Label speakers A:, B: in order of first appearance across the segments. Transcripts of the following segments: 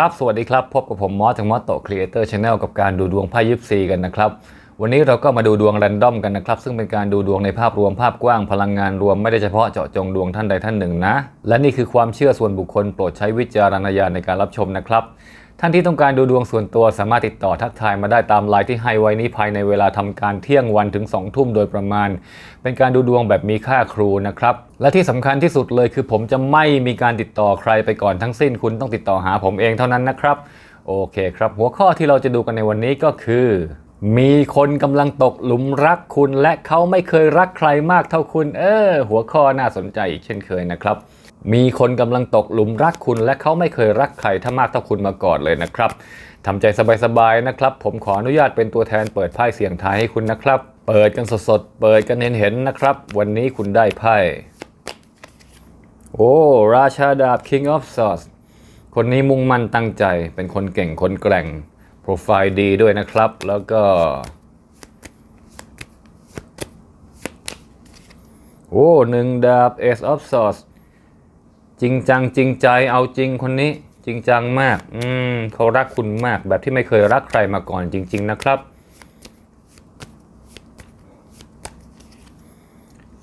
A: ครับ สวัสดีครับพบกับผม มอสจากมอสโตครีเอเตอร์ชาแนลกับการดูดวงไพ่ยิปซีกันนะครับ วันนี้เราก็มาดูดวงแรนดอมกันนะครับ ซึ่งเป็นการดูดวงในภาพรวมภาพกว้างพลังงานรวมไม่ได้เฉพาะเจาะจงดวงท่านใดท่านหนึ่งนะ และนี่คือความเชื่อส่วนบุคคลโปรดใช้วิจารณญาณในการรับชมนะครับท่านที่ต้องการดูดวงส่วนตัวสามารถติดต่อทักทายมาได้ตามไลน์ที่ให้ไว้นี้ภายในเวลาทำการเที่ยงวันถึง2ทุ่มโดยประมาณ เป็นการดูดวงแบบมีค่าครูนะครับ และที่สำคัญที่สุดเลยคือผมจะไม่มีการติดต่อใครไปก่อนทั้งสิ้นคุณต้องติดต่อหาผมเองเท่านั้นนะครับ โอเคครับ หัวข้อที่เราจะดูกันในวันนี้ก็คือ มีคนกำลังตกหลุมรักคุณและเขาไม่เคยรักใครมากเท่าคุณ เออ หัวข้อน่าสนใจอีกเช่นเคยนะครับมีคนกำลังตกหลุมรักคุณ และเขาไม่เคยรักใครถ้ามากเท่าคุณมาก่อนเลยนะครับทำใจสบายๆนะครับ ผมขออนุญาตเป็นตัวแทนเปิดไพ่เสียงทายให้คุณนะครับ เปิดกันสดๆ เปิดกันเห็นๆนะครับ วันนี้คุณได้ไพ่ โอ้ ราชาดาบ King of Swords คนนี้มุ่งมั่นตั้งใจ เป็นคนเก่งคนแกร่ง โปรไฟล์ดีด้วยนะครับแล้วก็โอ้หนึ่งดาบ Ace of Swords จริงจัง จริงใจเอาจริงคนนี้ จริงจังมาก อืม เขารักคุณมากแบบที่ไม่เคยรักใครมาก่อน จริง ๆนะครับ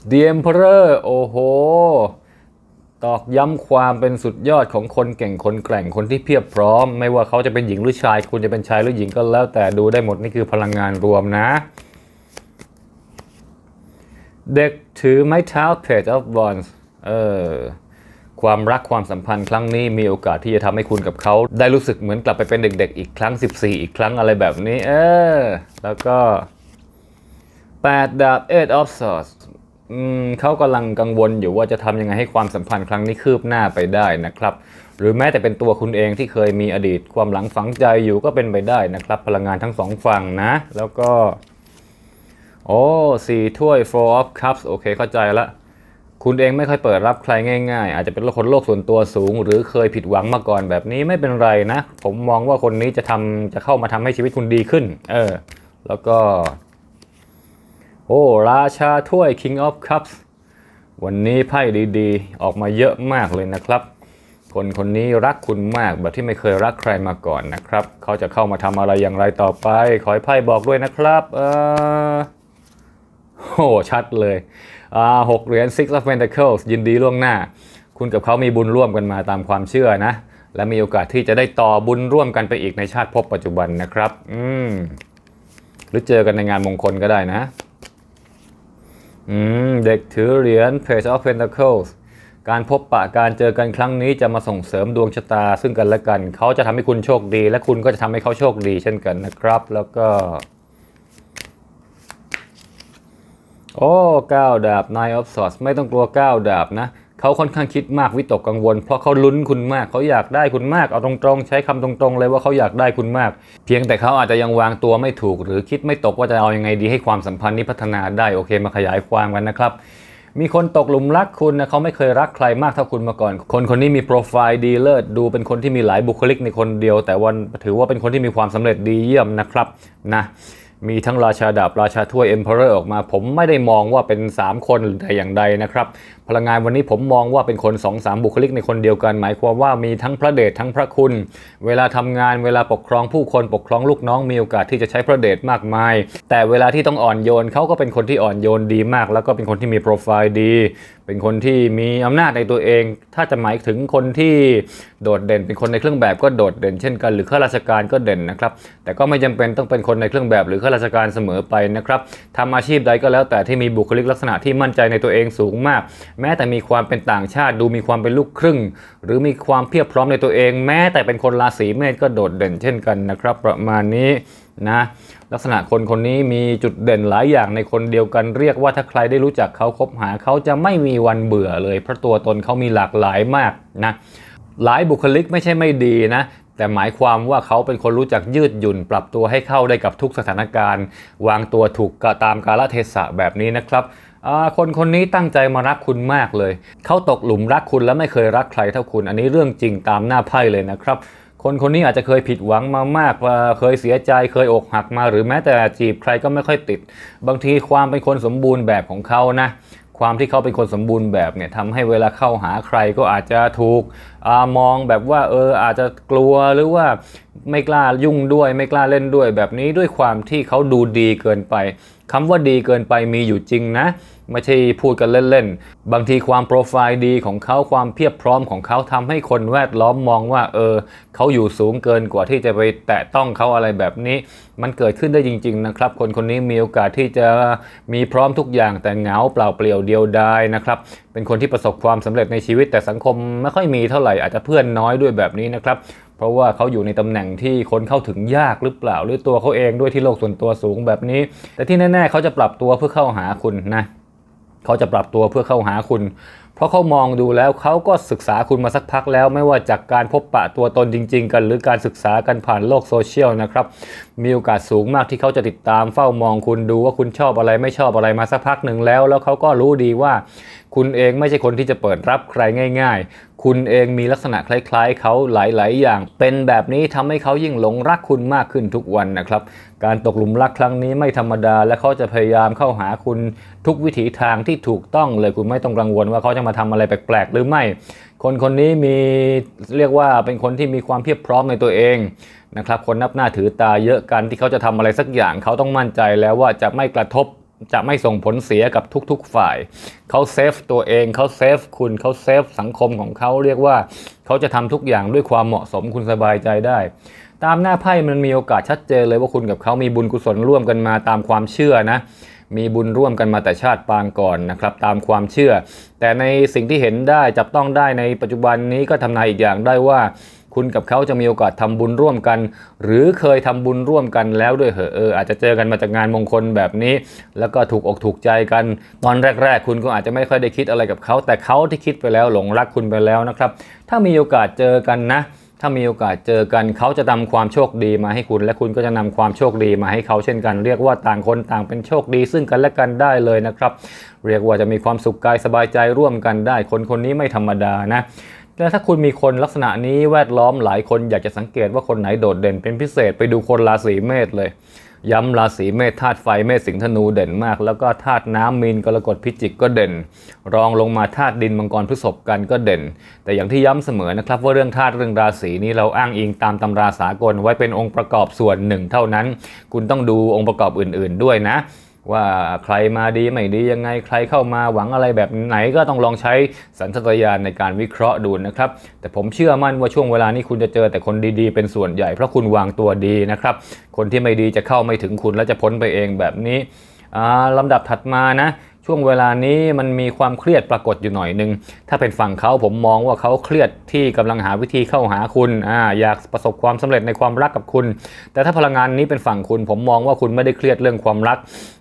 A: The Emperor โอ้โห ตอกย้ำความเป็นสุดยอดของคนเก่งคนแกร่งคนที่เพียบพร้อม ไม่ว่าเขาจะเป็นหญิงหรือชาย คุณจะเป็นชายหรือหญิงก็แล้วแต่ดูได้หมดนี่คือพลังงานรวมนะเด็กถือไม้เท้า Page of Wands เออความรักความสัมพันธ์ครั้งนี้มีโอกาสที่จะทำให้คุณกับเขา ได้รู้สึกเหมือนกลับไปเป็นเด็กๆ อีกครั้ง 14 อีกครั้งอะไรแบบนี้ เออแล้วก็8ดาบเอ็ดออฟซอร์สเขากำลังกังวลอยู่ว่าจะทำยังไงให้ความสัมพันธ์ครั้งนี้คืบหน้าไปได้นะครับ หรือแม้แต่เป็นตัวคุณเองที่เคยมีอดีตความหลังฝังใจอยู่ก็เป็นไปได้นะครับ พลังงานทั้งสองฝั่งนะแล้วก็โอ้สี่ถ้วย four of cups โอเคเข้าใจละคุณเองไม่ค่อยเปิดรับใครง่ายๆ อาจจะเป็นคนโลกส่วนตัวสูง หรือเคยผิดหวังมาก่อนแบบนี้ไม่เป็นไรนะ ผมมองว่าคนนี้จะทำาจะเข้ามาทำให้ชีวิตคุณดีขึ้น เออ แล้วก็โอ้ราชาถ้วย King of Cups วันนี้ไพ่ดีๆ ออกมาเยอะมากเลยนะครับ คนคนนี้รักคุณมากแบบที่ไม่เคยรักใครมาก่อนนะครับ เขาจะเข้ามาทำอะไรอย่างไรต่อไป ขอให้ไพ่บอกด้วยนะครับเออโ้ชัดเลยหกเหรียญ Six of Pentacles ยินดีล่วงหน้า คุณกับเขามีบุญร่วมกันมาตามความเชื่อนะ และมีโอกาสที่จะได้ต่อบุญร่วมกันไปอีกในชาติพบปัจจุบันนะครับ อืม หรือเจอกันในงานมงคลก็ได้นะ อืม เด็กถือเหรียญ Page of Pentacles การพบปะการเจอกันครั้งนี้จะมาส่งเสริมดวงชะตา ซึ่งกันและกัน เขาจะทำให้คุณโชคดี และคุณก็จะทำให้เขาโชคดีเช่นกันนะครับ แล้วก็โอ้ก้าวดาบนายออฟสอดไม่ต้องกลัวก้าวดาบนะเขาค่อนข้างคิดมากวิตกกังวลเพราะเขาลุ้นคุณมาก เขาอยากได้คุณมาก เอาตรงๆ ใช้คำตรงๆเลยว่าเขาอยากได้คุณมาก เพียงแต่เขาอาจจะยังวางตัวไม่ถูก หรือคิดไม่ตกว่าจะเอาอยัางไงดีให้ความสัมพันธ์นี้พัฒนาได้โอเคมาขยายความกันนะครับ มีคนตกหลุมรักคุณนะเขาไม่เคยรักใครมากเท่าคุณมาก่อนคนคนนี้มีโปรไฟล์ดีเลิศดูเป็นคนที่มีหลายบุคลิกในคนเดียว แต่วันถือว่าเป็นคนที่มีความสำเร็จดีเยี่ยมนะครับนะมีทั้งราชาดาบราชาถ้วยเอ็มเพอเรอร์ออกมา ผมไม่ได้มองว่าเป็น 3 คนแต่อย่างใดนะครับพลังงานวันนี้ผมมองว่าเป็นคน2อสาบุคลิกในคนเดียวกัน หมายความว่ามีทั้งพระเดชทั้งพระคุณ เวลาทำงานเวลาปกครองผู้คนปกครองลูกน้องมีโอกาสที่จะใช้พระเดชมากมาย แต่เวลาที่ต้องอ่อนโยนเขาก็เป็นคนที่อ่อนโยนดีมาก แล้วก็เป็นคนที่มีโปรไฟล์ดีเป็นคนที่มีอำนาจในตัวเอง ถ้าจะหมายถึงคนที่โดดเด่นเป็นคนในเครื่องแบบก็โดดเด่นเช่นกัน หรือข้าราชการก็เด่นนะครับ แต่ก็ไม่จำเป็นต้องเป็นคนในเครื่องแบบ หรือข้าราชการเสมอไปนะครับทำอาชีพใดก็แล้วแต่ที่มีบุคลิกลักษณะที่มั่นใจในตัวเองสูงมาก แม้แต่มีความเป็นต่างชาติ ดูมีความเป็นลูกครึ่ง หรือมีความเพียบพร้อมในตัวเอง แม้แต่เป็นคนราศีเมษก็โดดเด่น เช่นกันนะครับประมาณนี้นะลักษณะคนคนนี้มีจุดเด่นหลายอย่างในคนเดียวกันเรียกว่าถ้าใครได้รู้จักเขาคบหาเขาจะไม่มีวันเบื่อเลย เพราะตัวตนเขามีหลากหลายมากนะ หลายบุคลิกไม่ใช่ไม่ดีนะ แต่หมายความว่าเขาเป็นคนรู้จักยืดหยุ่นปรับตัวให้เข้าได้กับทุกสถานการณ์ วางตัวถูกตามกาลเทศะแบบนี้นะครับ คนคนนี้ตั้งใจมารักคุณมากเลยเขาตกหลุมรักคุณและไม่เคยรักใครเท่าคุณอันนี้เรื่องจริงตามหน้าไพ่เลยนะครับคนคนนี้อาจจะเคยผิดหวังมามากเคยเสียใจ เคยอกหักมา หรือแม้แต่จีบใครก็ไม่ค่อยติด บางทีความเป็นคนสมบูรณ์แบบของเขานะ ความที่เขาเป็นคนสมบูรณ์แบบเนี่ยทำให้เวลาเข้าหาใครก็อาจจะถูกอมองแบบว่า เออ อาจจะกลัว หรือว่าไม่กล้ายุ่งด้วย ไม่กล้าเล่นด้วย แบบนี้ด้วยความที่เขาดูดีเกินไปคำว่าดีเกินไปมีอยู่จริงนะไม่ใช่พูดกันเล่นๆ บางทีความโปรไฟล์ดีของเขาความเพียบพร้อมของเขาทำให้คนแวดล้อมมองว่า เออเขาอยู่สูงเกินกว่าที่จะไปแตะต้องเขาอะไรแบบนี้ มันเกิดขึ้นได้จริง ๆนะครับ คนคนนี้มีโอกาสที่จะมีพร้อมทุกอย่างแต่เหงาเปล่าเปลี่ยวเดียวดายนะครับ เป็นคนที่ประสบความสำเร็จในชีวิตแต่สังคม ไม่ค่อยมีเท่าไหร่อาจจะเพื่อนน้อยด้วยแบบนี้นะครับเพราะว่าเขาอยู่ในตำแหน่งที่คนเข้าถึงยากหรือเปล่าหรือตัวเขาเองด้วยที่โลกส่วนตัวสูงแบบนี้แต่ที่แน่ ๆเขาจะปรับตัวเพื่อเข้าหาคุณนะเขาจะปรับตัวเพื่อเข้าหาคุณ เพราะเขามองดูแล้วเขาก็ศึกษาคุณมาสักพักแล้ว ไม่ว่าจากการพบปะตัวตนจริง ๆ กัน หรือการศึกษากันผ่านโลกโซเชียลนะครับมีโอกาสสูงมากที่เขาจะติดตามเฝ้ามองคุณดูว่าคุณชอบอะไรไม่ชอบอะไรมาสักพักหนึ่งแล้ว แล้วเขาก็รู้ดีว่าคุณเองไม่ใช่คนที่จะเปิดรับใครง่าย ๆ คุณเองมีลักษณะคล้ายๆ เขาหลาย ๆอย่าง เป็นแบบนี้ทำให้เขายิ่งหลงรักคุณมากขึ้นทุกวันนะครับ การตกหลุมรักครั้งนี้ไม่ธรรมดาและเขาจะพยายามเข้าหาคุณทุกวิถีทางที่ถูกต้องเลยคุณไม่ต้องกังวลว่าเขาจะมาทำอะไรแปลกๆหรือไม่ คนคนนี้มีเรียกว่าเป็นคนที่มีความเพียบพร้อมในตัวเองนะครับ คนนับหน้าถือตาเยอะกันที่เขาจะทำอะไรสักอย่างเขาต้องมั่นใจแล้วว่าจะไม่กระทบจะไม่ส่งผลเสียกับทุกๆฝ่าย เขาเซฟตัวเองเขาเซฟคุณเขาเซฟสังคมของเขาเรียกว่าเขาจะทำทุกอย่างด้วยความเหมาะสมคุณสบายใจได้ ตามหน้าไพ่มันมีโอกาสชัดเจนเลยว่าคุณกับเขามีบุญกุศลร่วมกันมาตามความเชื่อนะ มีบุญร่วมกันมาแต่ชาติปางก่อนนะครับตามความเชื่อ แต่ในสิ่งที่เห็นได้จับต้องได้ในปัจจุบันนี้ก็ทำนายอีกอย่างได้ว่าคุณกับเขาจะมีโอกาสทำบุญร่วมกัน หรือเคยทำบุญร่วมกันแล้วด้วยเหอเอออาจจะเจอกันมาจากงานมงคลแบบนี้ แล้วก็ถูกอกถูกใจกันตอนแรกๆคุณก็อาจจะไม่ค่อยได้คิดอะไรกับเขา แต่เขาที่คิดไปแล้วหลงรักคุณไปแล้วนะครับถ้ามีโอกาสเจอกันนะ ถ้ามีโอกาสเจอกันเขาจะนาความโชคดีมาให้คุณ และคุณก็จะนำความโชคดีมาให้เขาเช่นกัน เรียกว่าต่างคนต่างเป็นโชคดีซึ่งกันและกันได้เลยนะครับ เรียกว่าจะมีความสุขกายสบายใจร่วมกันได้คนคนนี้ไม่ธรรมดานะแต่ถ้าคุณมีคนลักษณะนี้แวดล้อมหลายคนอยากจะสังเกตว่าคนไหนโดดเด่นเป็นพิเศษไปดูคนราศีเมษเลย ย้ำราศีเมษธาตุไฟเมษสิงธนูเด่นมาก แล้วก็ธาตุน้ำมีนกรกฎพิจิกก็เด่น รองลงมาธาตุดินมังกรพฤษภกันก็เด่น แต่อย่างที่ย้ำเสมอนะครับ ว่าเรื่องธาตุเรื่องราศีนี้เราอ้างอิงตามตำราสากลไว้เป็นองค์ประกอบส่วนหนึ่งเท่านั้น คุณต้องดูองค์ประกอบอื่น ๆ ด้วยนะว่าใครมาดีไม่ดียังไงใครเข้ามาหวังอะไรแบบไหนก็ต้องลองใช้สัญชาตญาณในการวิเคราะห์ดูนะครับ แต่ผมเชื่อมั่นว่าช่วงเวลานี้คุณจะเจอแต่คนดีๆเป็นส่วนใหญ่เพราะคุณวางตัวดีนะครับ คนที่ไม่ดีจะเข้าไม่ถึงคุณและจะพ้นไปเองแบบนี้ลำดับถัดมานะ่วงเวลานี้มันมีความเครียดปรากฏอยู่หน่อยนึงถ้าเป็นฝั่งเขาผมมองว่าเขาเครียดที่กำลังหาวิธีเข้าหาคุณออยากประสบความสำเร็จในความรักกับคุณ แต่ถ้าพลังงานนี้เป็นฝั่งคุณ ผมมองว่าคุณไม่ได้เครียดเรื่องความรัก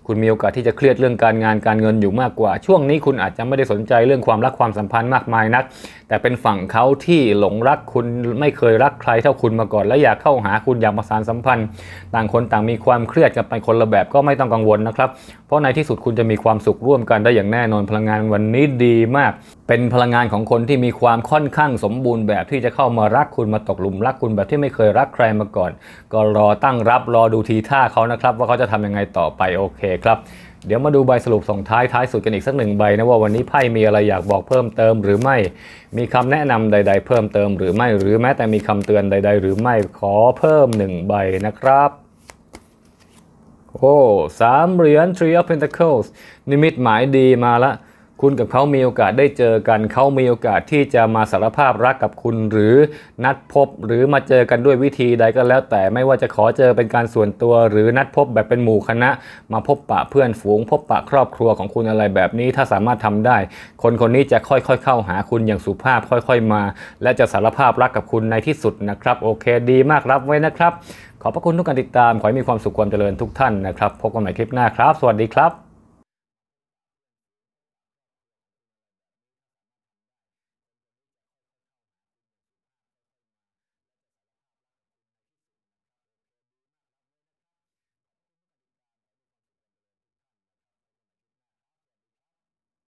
A: คุณมีโอกาสที่จะเครียดเรื่องการงานการเงินอยู่มากกว่า ช่วงนี้คุณอาจจะไม่ได้สนใจเรื่องความรักความสัมพันธ์มากมายนัก แต่เป็นฝั่งเขาที่หลงรักคุณไม่เคยรักใครเท่าคุณมาก่อนและอยากเข้าหาคุณอยากมาสานสัมพันธ์ ต่างคนต่างมีความเครียดกันไปคนละแบบก็ไม่ต้องกังวลนะครับ เพราะในที่สุดคุณจะมีความสุขร่วมมกันได้อย่างแน่นอนพลังงานวันนี้ดีมาก เป็นพลังงานของคนที่มีความค่อนข้างสมบูรณ์แบบที่จะเข้ามารักคุณมาตกหลุมรักคุณแบบที่ไม่เคยรักใครมาก่อน ก็รอตั้งรับรอดูทีท่าเขานะครับ ว่าเขาจะทำยังไงต่อไปโอเคครับ เดี๋ยวมาดูใบสรุปส่งท้ายท้ายสุดกันอีกสักหนึ่งใบนะว่าวันนี้ไพ่มีอะไรอยากบอกเพิ่มเติม หรือไม่มีคำแนะนำใด ๆ เพิ่มเติม หรือไม่หรือแม้แต่มีคำเตือนใดๆหรือไม่ขอเพิ่มหนึ่งใบนะครับโอ้สามเหรียญ Three of Pentacles นิมิตหมายดีมาละคุณกับเขามีโอกาสได้เจอกัน เขามีโอกาสที่จะมาสารภาพรักกับคุณหรือนัดพบ หรือมาเจอกันด้วยวิธีใดก็แล้ว แต่ไม่ว่าจะขอเจอเป็นการส่วนตัวหรือนัดพบแบบเป็นหมู่คณะ มาพบปะเพื่อนฝูง พบปะครอบครัวของคุณอะไรแบบนี้ ถ้าสามารถทำได้ คนคนนี้จะค่อยๆเข้าหาคุณอย่างสุภาพค่อยๆมา และจะสารภาพรักกับคุณในที่สุดนะครับ โอเคดีมากรับไว้นะครับ ขอบพระคุณทุกการติดตามขอให้มีความสุขความเจริญทุกท่านนะครับ พบกันใหม่คลิปหน้าครับสวัสดีครับ